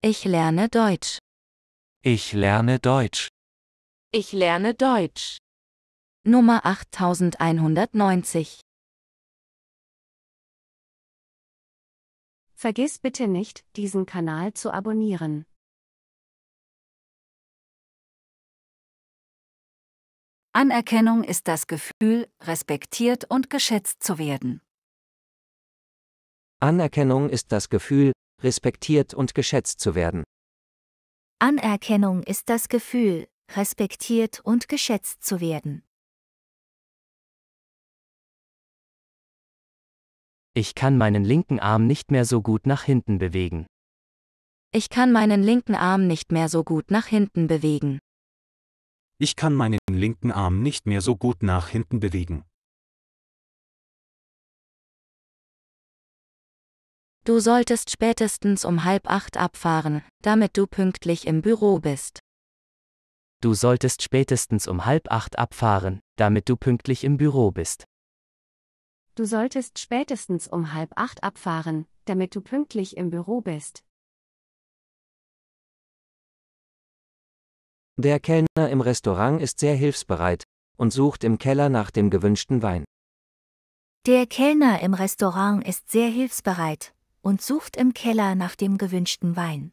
Ich lerne Deutsch. Ich lerne Deutsch. Ich lerne Deutsch. Nummer 8190. Vergiss bitte nicht, diesen Kanal zu abonnieren. Anerkennung ist das Gefühl, respektiert und geschätzt zu werden. Anerkennung ist das Gefühl, respektiert und geschätzt zu werden. Anerkennung ist das Gefühl, respektiert und geschätzt zu werden. Ich kann meinen linken Arm nicht mehr so gut nach hinten bewegen. Ich kann meinen linken Arm nicht mehr so gut nach hinten bewegen. Ich kann meinen linken Arm nicht mehr so gut nach hinten bewegen. Du solltest spätestens um halb acht abfahren, damit du pünktlich im Büro bist. Du solltest spätestens um halb acht abfahren, damit du pünktlich im Büro bist. Du solltest spätestens um halb acht abfahren, damit du pünktlich im Büro bist. Der Kellner im Restaurant ist sehr hilfsbereit und sucht im Keller nach dem gewünschten Wein. Der Kellner im Restaurant ist sehr hilfsbereit und sucht im Keller nach dem gewünschten Wein.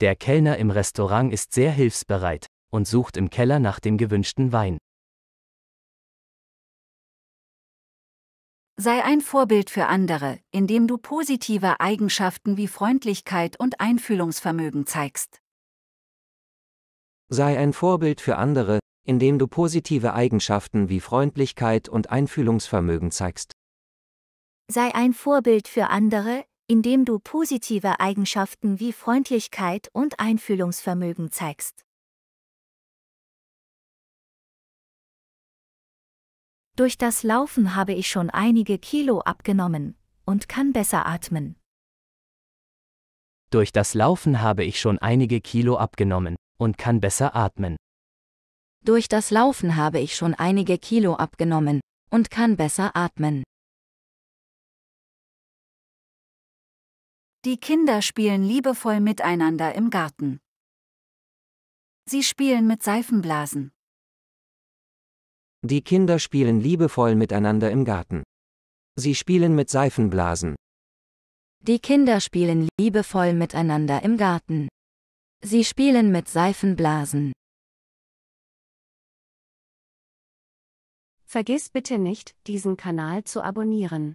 Der Kellner im Restaurant ist sehr hilfsbereit und sucht im Keller nach dem gewünschten Wein. Sei ein Vorbild für andere, indem du positive Eigenschaften wie Freundlichkeit und Einfühlungsvermögen zeigst. Sei ein Vorbild für andere, indem du positive Eigenschaften wie Freundlichkeit und Einfühlungsvermögen zeigst. Sei ein Vorbild für andere, indem du positive Eigenschaften wie Freundlichkeit und Einfühlungsvermögen zeigst. Durch das Laufen habe ich schon einige Kilo abgenommen und kann besser atmen. Durch das Laufen habe ich schon einige Kilo abgenommen und kann besser atmen. Durch das Laufen habe ich schon einige Kilo abgenommen und kann besser atmen. Die Kinder spielen liebevoll miteinander im Garten. Sie spielen mit Seifenblasen. Die Kinder spielen liebevoll miteinander im Garten. Sie spielen mit Seifenblasen. Die Kinder spielen liebevoll miteinander im Garten. Sie spielen mit Seifenblasen. Vergiss bitte nicht, diesen Kanal zu abonnieren.